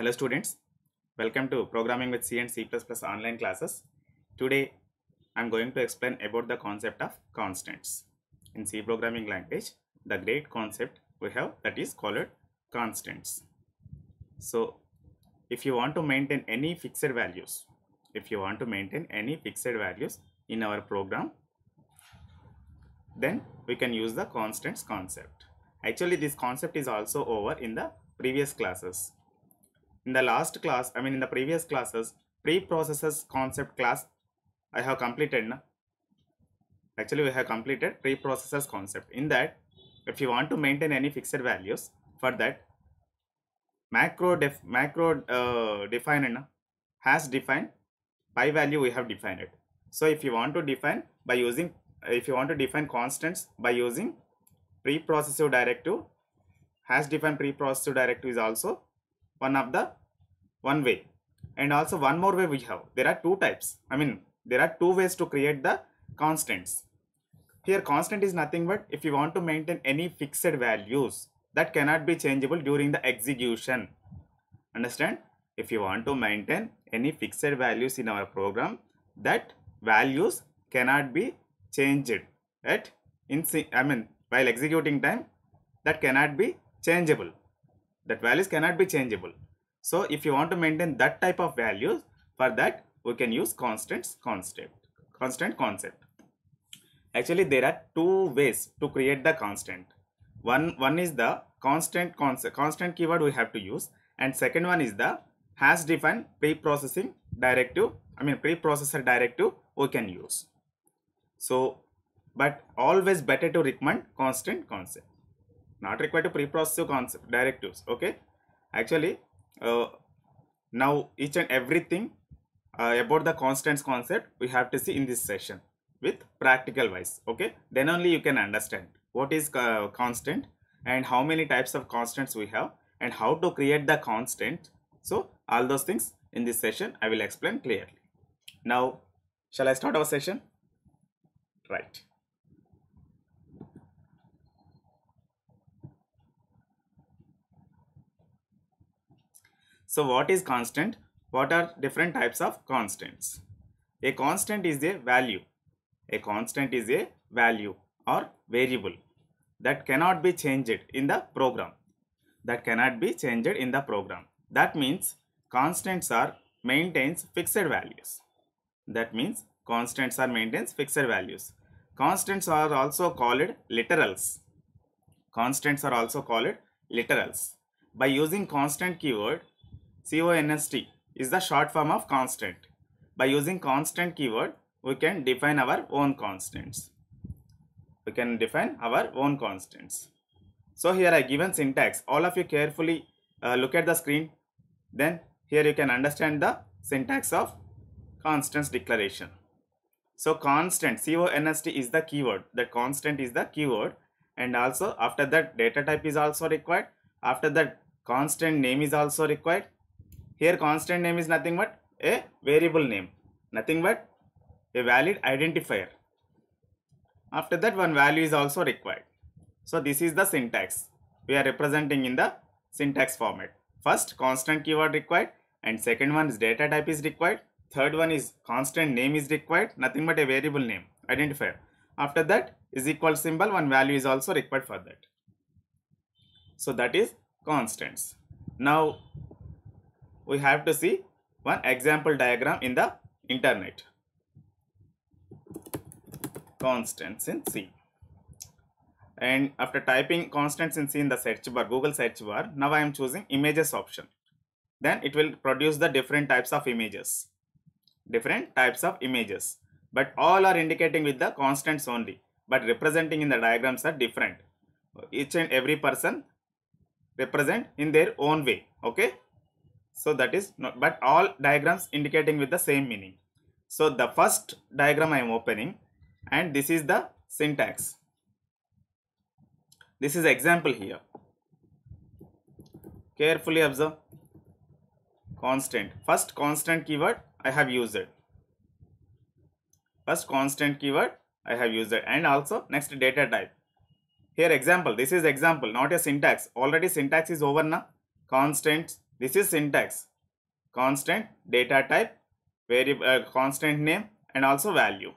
Hello students, welcome to Programming with C and C++ online classes. Today I am going to explain about the concept of constants. In C programming language, the great concept we have that is called constants. So if you want to maintain any fixed values, if you want to maintain any fixed values in our program, then we can use the constants concept. Actually this concept is also over in the previous classes in the last class, I mean in the previous classes, preprocesses concept class I have completed. Na? Actually, we have completed preprocesses concept. In that, if you want to maintain any fixed values, for that, macro def macro uh, define na? has defined pi value we have defined it. So if you want to define by using if you want to define constants by using preprocessive directive has defined preprocessive directive is also one of the one way and also one more way we have there are two types i mean there are two ways to create the constants here constant is nothing but if you want to maintain any fixed values that cannot be changeable during the execution understand if you want to maintain any fixed values in our program that values cannot be changed at in i mean while executing time that cannot be changeable that values cannot be changeable. So if you want to maintain that type of values, for that we can use constants concept, constant concept. Actually, there are two ways to create the constant. One, one is the constant concept, constant keyword we have to use and second one is the has defined pre-processing directive, I mean pre-processor directive we can use. So, but always better to recommend constant concept not required to pre-process your concept directives okay actually uh, now each and everything uh, about the constants concept we have to see in this session with practical wise okay then only you can understand what is uh, constant and how many types of constants we have and how to create the constant so all those things in this session i will explain clearly now shall i start our session right So what is constant? What are different types of constants? A constant is a value. A constant is a value or variable that cannot be changed in the program. That cannot be changed in the program. That means constants are maintains fixed values. That means constants are maintains fixed values. Constants are also called literals. Constants are also called literals. By using constant keyword, CONST is the short form of constant. By using constant keyword, we can define our own constants. We can define our own constants. So here I given syntax. All of you carefully uh, look at the screen. Then here you can understand the syntax of constants declaration. So constant, CONST is the keyword. The constant is the keyword. And also after that data type is also required. After that constant name is also required here constant name is nothing but a variable name, nothing but a valid identifier. After that one value is also required. So this is the syntax we are representing in the syntax format. First constant keyword required and second one is data type is required. Third one is constant name is required, nothing but a variable name, identifier. After that is equal symbol, one value is also required for that. So that is constants. Now we have to see one example diagram in the internet. Constants in C. And after typing constants in C in the search bar, Google search bar, now I am choosing images option. Then it will produce the different types of images. Different types of images. But all are indicating with the constants only. But representing in the diagrams are different. Each and every person represent in their own way. Okay. So that is not, but all diagrams indicating with the same meaning. So the first diagram I am opening and this is the syntax. This is example here. Carefully observe. Constant. First constant keyword I have used. It. First constant keyword I have used it and also next data type. Here example. This is example not a syntax. Already syntax is over now. Constant this is syntax. Constant, data type, variable, uh, constant name and also value.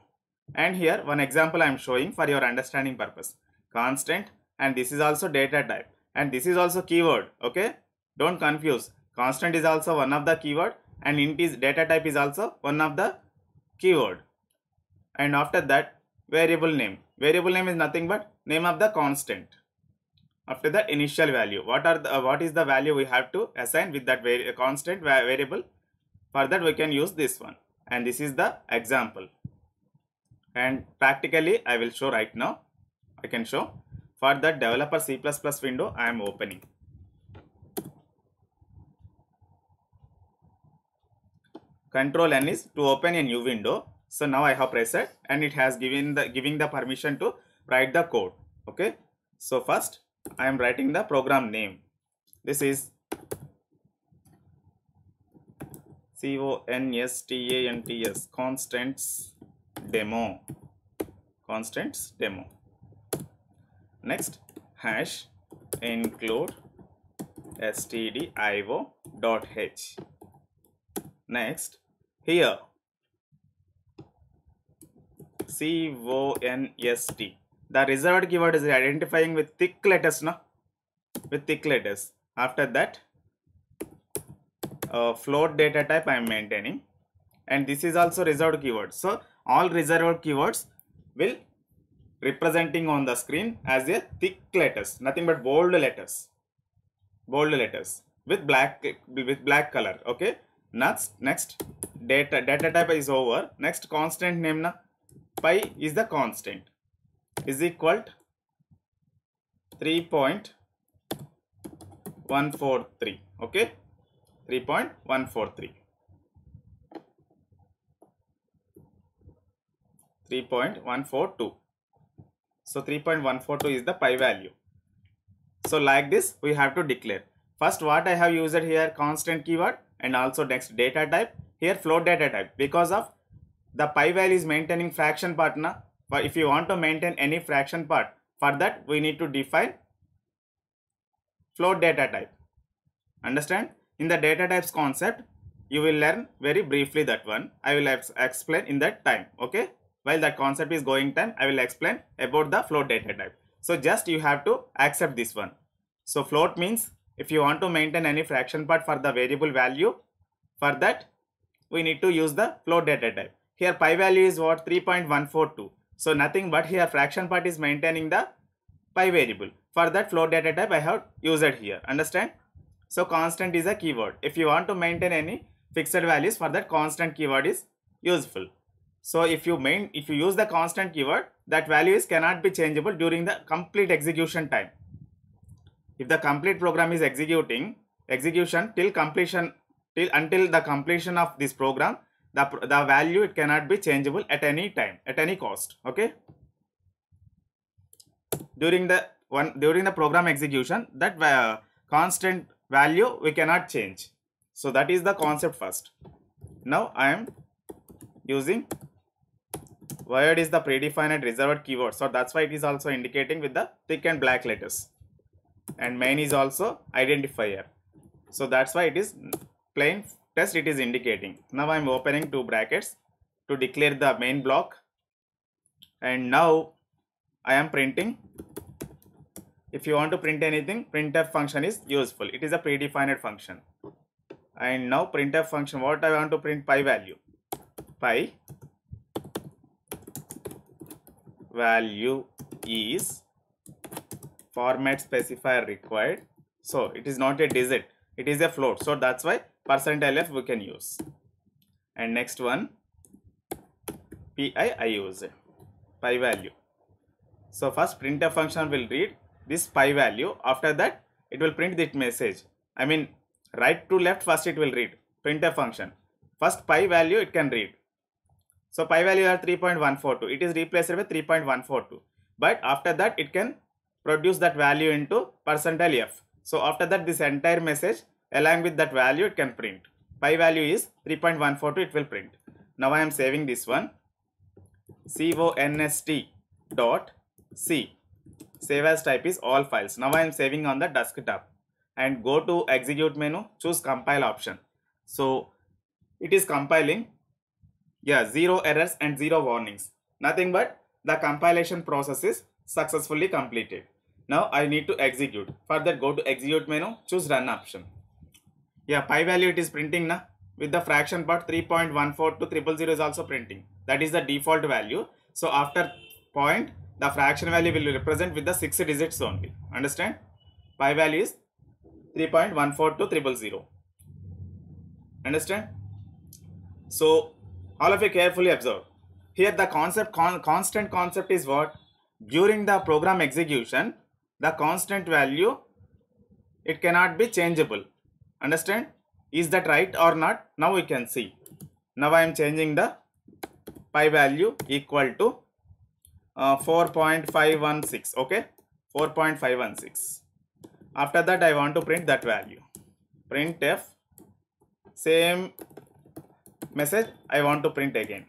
And here one example I am showing for your understanding purpose. Constant and this is also data type and this is also keyword. Okay. Don't confuse. Constant is also one of the keyword and int is data type is also one of the keyword. And after that variable name. Variable name is nothing but name of the constant after the initial value what are the, uh, what is the value we have to assign with that uh, constant variable for that we can use this one and this is the example and practically i will show right now i can show for the developer c++ window i am opening control n is to open a new window so now i have pressed and it has given the giving the permission to write the code okay so first I am writing the program name. This is C-O-N-S-T-A-N-T-S constants demo constants demo. Next hash include stdio.h. Next here C-O-N-S-T the reserved keyword is identifying with thick letters no with thick letters after that uh, float data type i am maintaining and this is also reserved keyword so all reserved keywords will representing on the screen as a thick letters nothing but bold letters bold letters with black with black color okay next next data data type is over next constant name na pi is the constant is equal to 3.143 okay 3.143 3.142 so 3.142 is the pi value so like this we have to declare first what i have used here constant keyword and also next data type here float data type because of the pi value is maintaining fraction partner but if you want to maintain any fraction part, for that we need to define float data type. Understand? In the data types concept, you will learn very briefly that one. I will explain in that time. Okay. While that concept is going time, I will explain about the float data type. So just you have to accept this one. So float means if you want to maintain any fraction part for the variable value, for that we need to use the float data type. Here pi value is what 3.142. So nothing but here fraction part is maintaining the pi variable. For that float data type I have used here. Understand? So constant is a keyword. If you want to maintain any fixed values for that constant keyword is useful. So if you main if you use the constant keyword that value is cannot be changeable during the complete execution time. If the complete program is executing execution till completion till until the completion of this program the, the value it cannot be changeable at any time at any cost okay during the one during the program execution that uh, constant value we cannot change so that is the concept first now i am using wired is the predefined reserved keyword so that's why it is also indicating with the thick and black letters and main is also identifier so that's why it is plain test it is indicating. Now I am opening two brackets to declare the main block and now I am printing. If you want to print anything, printf function is useful. It is a predefined function. And now printf function, what I want to print pi value. Pi value is format specifier required. So it is not a digit, it is a float. So that's why percent lf we can use and next one pi i use pi value so first printf function will read this pi value after that it will print that message i mean right to left first it will read printf function first pi value it can read so pi value are 3.142 it is replaced with 3.142 but after that it can produce that value into percentile f so after that this entire message along with that value it can print pi value is 3.142 it will print now i am saving this one const dot c save as type is all files now i am saving on the desktop and go to execute menu choose compile option so it is compiling yeah zero errors and zero warnings nothing but the compilation process is successfully completed now i need to execute Further go to execute menu choose run option yeah, pi value it is printing na. With the fraction part 3.14 to 000 is also printing. That is the default value. So after point, the fraction value will represent with the 6 digits only. Understand? Pi value is 3.14 to 000. Understand? So all of you carefully observe. Here the concept con constant concept is what? During the program execution, the constant value, it cannot be changeable. Understand? Is that right or not? Now we can see. Now I am changing the pi value equal to uh, 4.516. Okay. 4.516. After that I want to print that value. Print f. Same message I want to print again.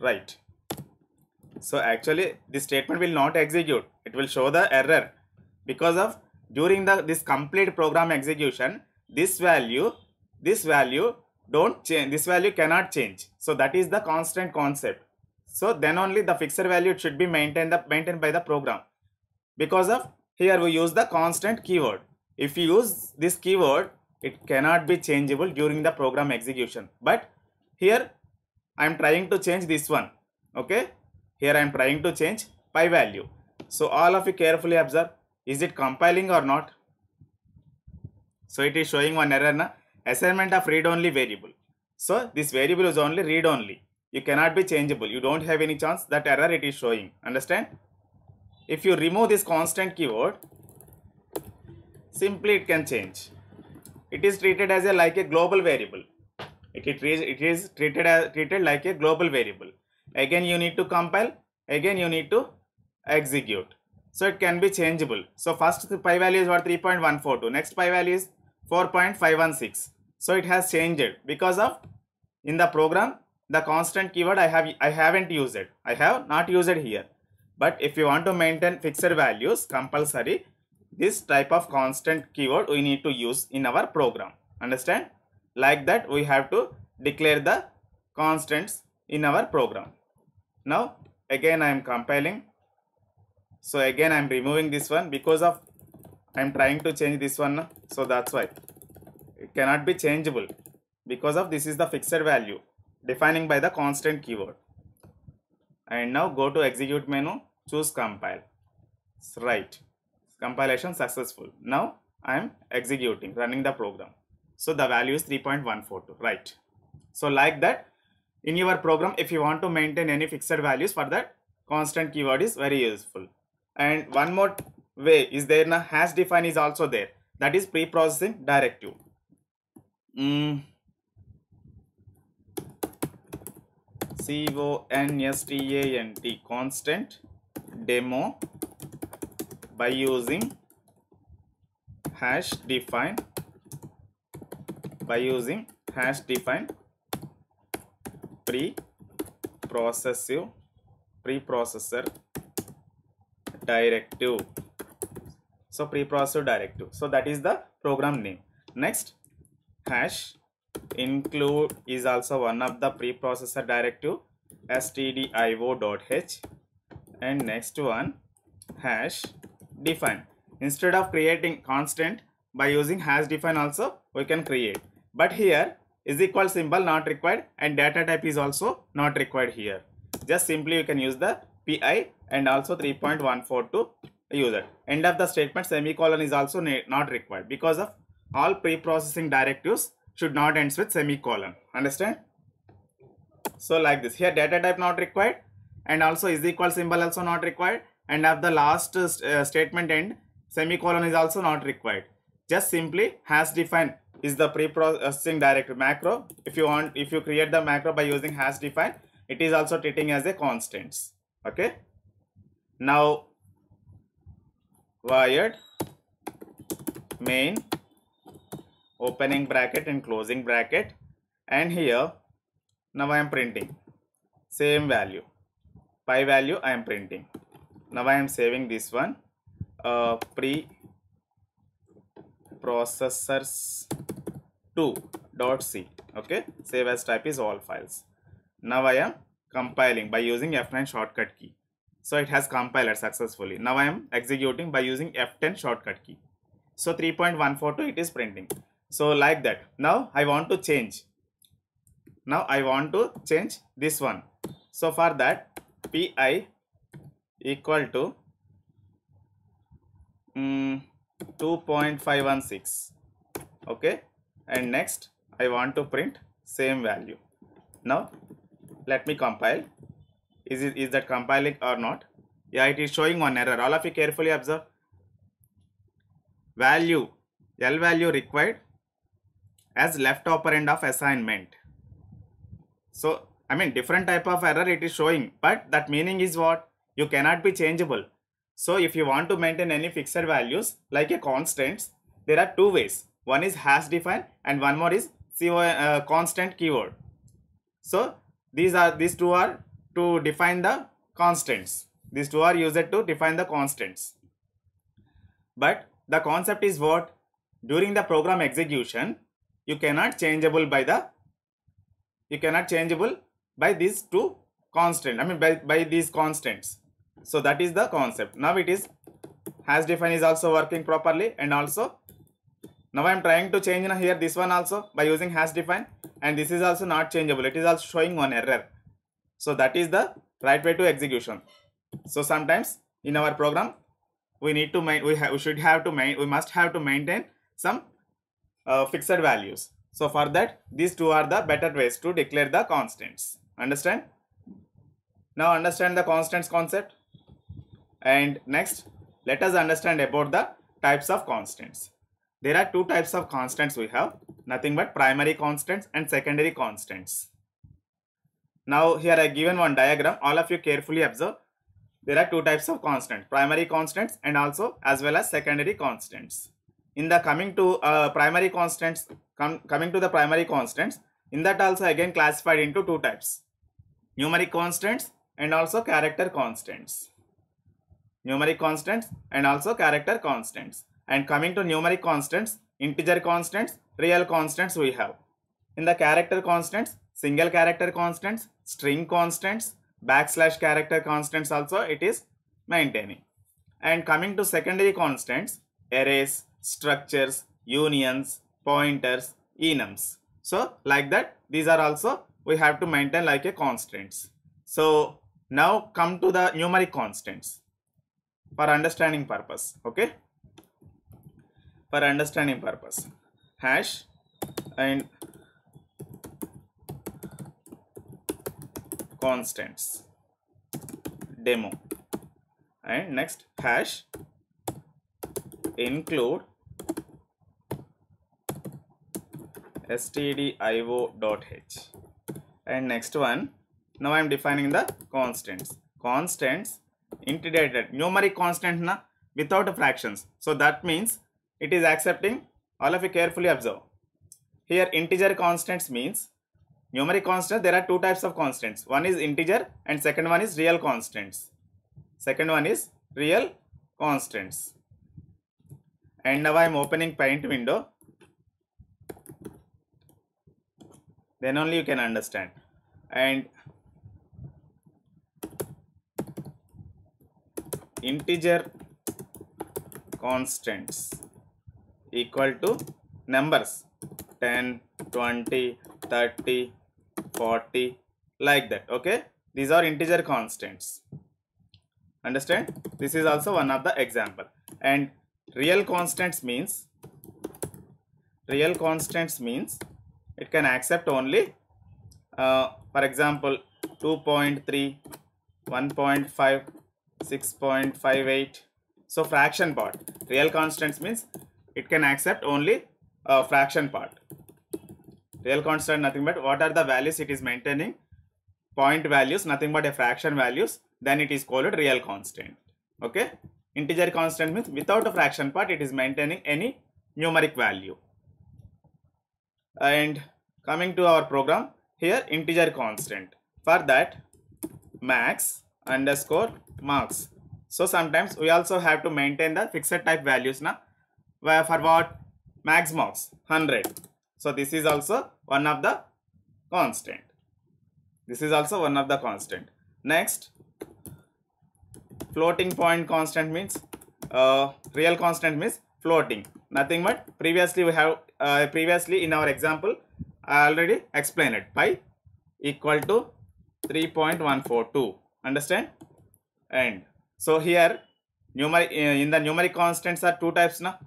Right. So actually this statement will not execute. It will show the error because of during the this complete program execution this value this value don't change this value cannot change so that is the constant concept so then only the fixed value should be maintained the maintained by the program because of here we use the constant keyword if you use this keyword it cannot be changeable during the program execution but here i am trying to change this one okay here i am trying to change pi value so all of you carefully observe is it compiling or not? So it is showing one error na assignment of read only variable. So this variable is only read only. You cannot be changeable. You don't have any chance that error it is showing. Understand? If you remove this constant keyword, simply it can change. It is treated as a like a global variable. It, it is treated as treated like a global variable. Again you need to compile. Again you need to execute. So it can be changeable. So first pi value is what 3.142. Next pi value is 4.516. So it has changed because of in the program the constant keyword I have I haven't used it. I have not used it here. But if you want to maintain fixed values compulsory this type of constant keyword we need to use in our program. Understand? Like that we have to declare the constants in our program. Now again I am compiling. So again I am removing this one because of I am trying to change this one. So that's why it cannot be changeable because of this is the fixed value defining by the constant keyword. And now go to execute menu, choose compile. Right. Compilation successful. Now I am executing, running the program. So the value is 3.142, right? So like that, in your program, if you want to maintain any fixed values for that, constant keyword is very useful and one more way is there now hash define is also there that is pre-processing directive mm. c-o-n-s-t-a-n-t constant demo by using hash define by using hash define pre-processive pre-processor directive so preprocessor directive so that is the program name next hash include is also one of the preprocessor directive stdio.h and next one hash define instead of creating constant by using hash define also we can create but here is equal symbol not required and data type is also not required here just simply you can use the pi and also 3.142 user. End of the statement semicolon is also not required because of all pre-processing directives should not end with semicolon. Understand? So like this here data type not required and also is equal symbol also not required and of the last uh, uh, statement end semicolon is also not required. Just simply has defined is the pre-processing directive macro. If you want if you create the macro by using has defined, it is also treating as a constants okay now wired main opening bracket and closing bracket and here now I am printing same value pi value I am printing now I am saving this one uh, pre processors 2 dot c okay save as type is all files now I am compiling by using F9 shortcut key. So it has compiled successfully. Now I am executing by using F10 shortcut key. So 3.142 it is printing. So like that. Now I want to change. Now I want to change this one. So for that pi equal to um, mm, 2.516 okay and next I want to print same value. Now let me compile is it is that compiling or not yeah it is showing one error all of you carefully observe value l value required as left operand of assignment so i mean different type of error it is showing but that meaning is what you cannot be changeable so if you want to maintain any fixed values like a constants there are two ways one is hash define and one more is co uh, constant keyword so these are these two are to define the constants these two are used to define the constants but the concept is what during the program execution you cannot changeable by the you cannot changeable by these two constant i mean by, by these constants so that is the concept now it is has define is also working properly and also now I am trying to change here this one also by using hash define and this is also not changeable. It is also showing one error. So that is the right way to execution. So sometimes in our program we need to we, we should have to we must have to maintain some uh, fixed values. So for that these two are the better ways to declare the constants. Understand? Now understand the constants concept and next let us understand about the types of constants. There are two types of constants we have, nothing but primary constants and secondary constants. Now here I given one diagram, all of you carefully observe. There are two types of constants, primary constants and also as well as secondary constants. In the coming to uh, primary constants, com coming to the primary constants, in that also again classified into two types, numeric constants and also character constants numeric constants and also character constants. And coming to numeric constants, integer constants, real constants we have. In the character constants, single character constants, string constants, backslash character constants also it is maintaining. And coming to secondary constants, arrays, structures, unions, pointers, enums. So like that, these are also we have to maintain like a constants. So now come to the numeric constants for understanding purpose. Okay for understanding purpose hash and constants demo and next hash include stdio.h and next one now I am defining the constants constants integer numeric constant na without fractions so that means it is accepting all of you carefully observe here integer constants means numeric constants there are two types of constants one is integer and second one is real constants second one is real constants and now i am opening paint window then only you can understand and integer constants equal to numbers 10 20 30 40 like that okay these are integer constants understand this is also one of the example and real constants means real constants means it can accept only uh, for example 2.3 1.5 6.58 so fraction part real constants means it can accept only a fraction part. Real constant nothing but what are the values it is maintaining? Point values nothing but a fraction values then it is called real constant. Okay. Integer constant means without a fraction part it is maintaining any numeric value. And coming to our program here integer constant for that max underscore marks. So sometimes we also have to maintain the fixed type values now where for what max marks 100 so this is also one of the constant this is also one of the constant next floating point constant means uh, real constant means floating nothing but previously we have uh, previously in our example I already explained it pi equal to 3.142 understand and so here numeric uh, in the numeric constants are two types now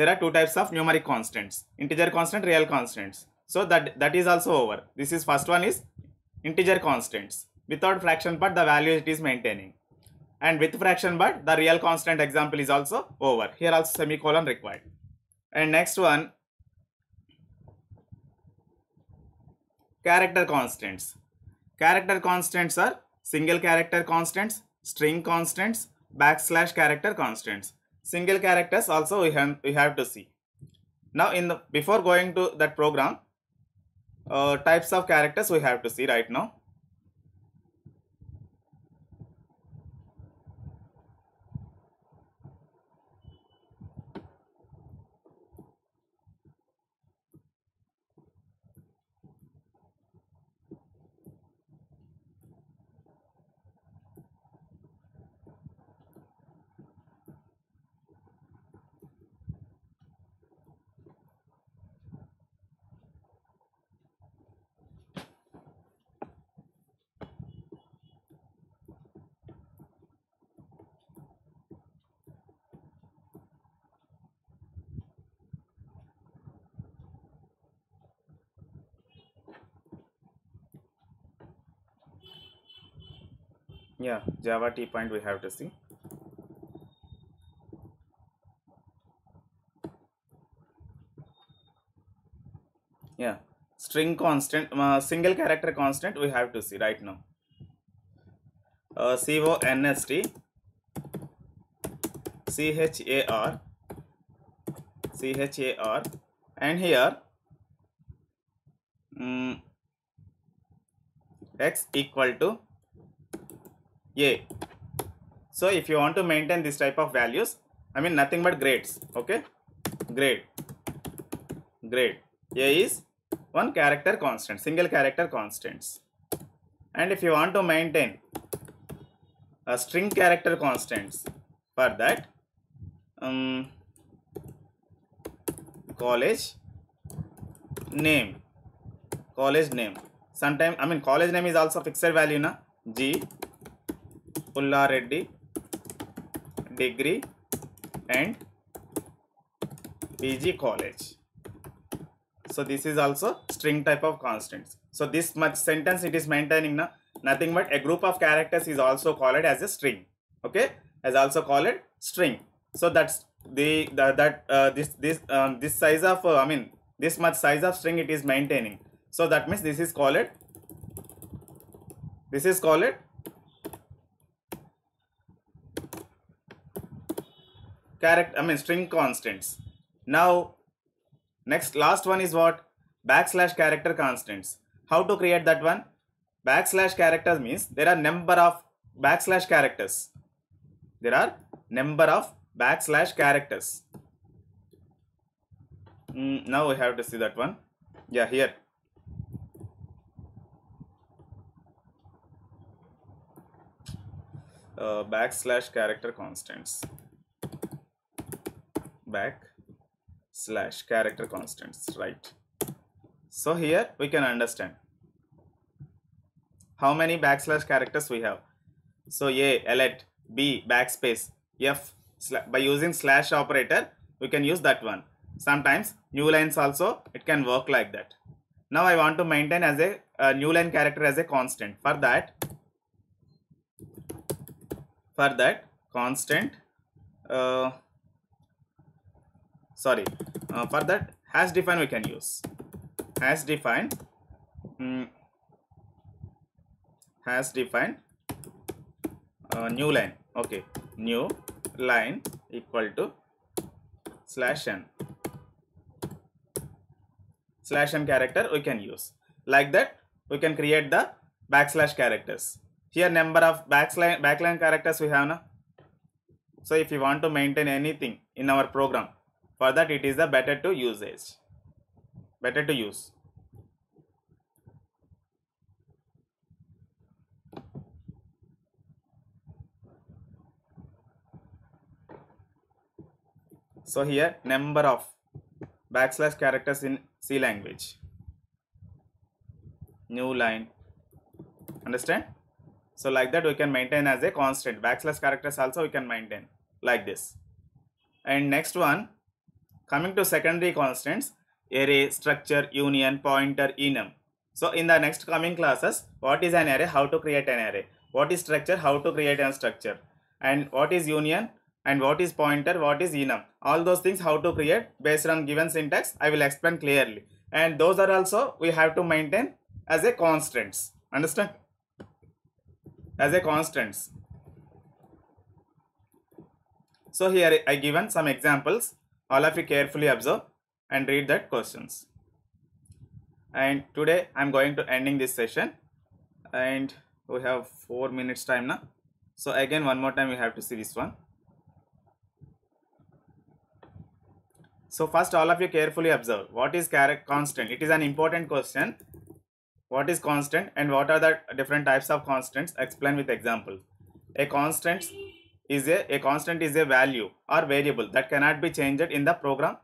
there are two types of numeric constants, integer constant, real constants. So that, that is also over. This is first one is integer constants. Without fraction part, the value it is maintaining. And with fraction but the real constant example is also over. Here also semicolon required. And next one, character constants. Character constants are single character constants, string constants, backslash character constants single characters also we have, we have to see. Now in the before going to that program, uh, types of characters we have to see right now. yeah java t point we have to see yeah string constant uh, single character constant we have to see right now uh, const and here um, x equal to a. So if you want to maintain this type of values, I mean nothing but grades, okay? Grade, grade. A is one character constant, single character constants. And if you want to maintain a string character constants, for that, um, college name, college name. Sometimes I mean college name is also fixed value, na? G Reddy, degree, and B G college. So this is also string type of constants. So this much sentence it is maintaining na nothing but a group of characters is also called as a string. Okay, as also called string. So that's the, the that uh, this this um, this size of uh, I mean this much size of string it is maintaining. So that means this is called this is called character i mean string constants now next last one is what backslash character constants how to create that one backslash characters means there are number of backslash characters there are number of backslash characters mm, now we have to see that one yeah here uh, backslash character constants back slash character constants right so here we can understand how many backslash characters we have so a let b backspace f by using slash operator we can use that one sometimes new lines also it can work like that now i want to maintain as a, a new line character as a constant for that for that constant uh, sorry uh, for that has defined we can use has defined um, mm, hash uh, new line okay new line equal to slash n slash n character we can use like that we can create the backslash characters here number of backslash backline characters we have now so if you want to maintain anything in our program for that it is the better to usage better to use so here number of backslash characters in c language new line understand so like that we can maintain as a constant backslash characters also we can maintain like this and next one Coming to secondary constants, array, structure, union, pointer, enum. So in the next coming classes, what is an array, how to create an array, what is structure, how to create a structure, and what is union, and what is pointer, what is enum. All those things how to create based on given syntax, I will explain clearly. And those are also we have to maintain as a constants. Understand? As a constants. So here I given some examples all of you carefully observe and read that questions and today i'm going to ending this session and we have four minutes time now so again one more time you have to see this one so first all of you carefully observe what is constant it is an important question what is constant and what are the different types of constants explain with example a constant is a, a constant is a value or variable that cannot be changed in the program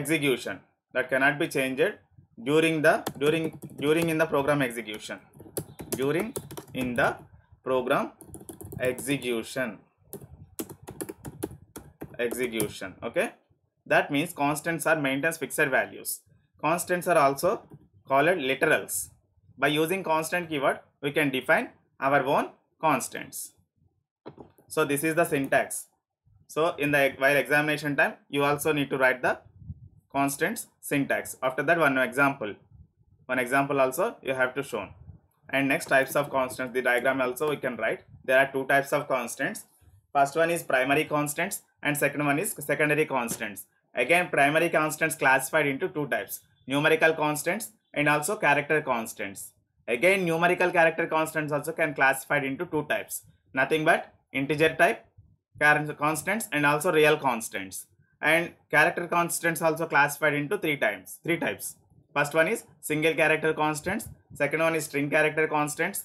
execution that cannot be changed during the during during in the program execution during in the program execution execution okay that means constants are maintenance fixed values constants are also called literals by using constant keyword we can define our own constants so this is the syntax. So in the while examination time, you also need to write the constants syntax. After that, one example. One example also you have to show. And next types of constants, the diagram also we can write. There are two types of constants. First one is primary constants and second one is secondary constants. Again, primary constants classified into two types, numerical constants and also character constants. Again, numerical character constants also can classified into two types, nothing but integer type constants and also real constants and character constants also classified into three times three types first one is single character constants second one is string character constants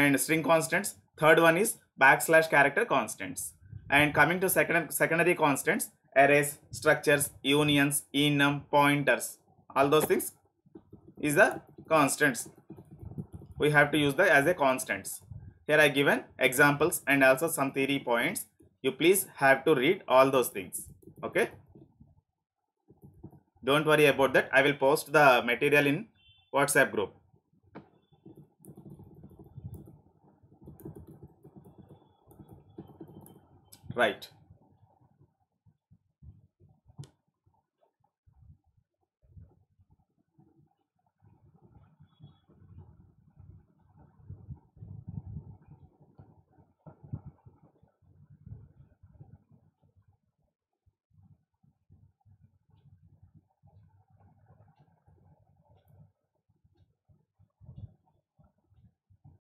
and string constants third one is backslash character constants and coming to second secondary constants arrays structures unions enum pointers all those things is the constants we have to use the as a constants here I given examples and also some theory points. You please have to read all those things. Okay. Don't worry about that. I will post the material in WhatsApp group. Right.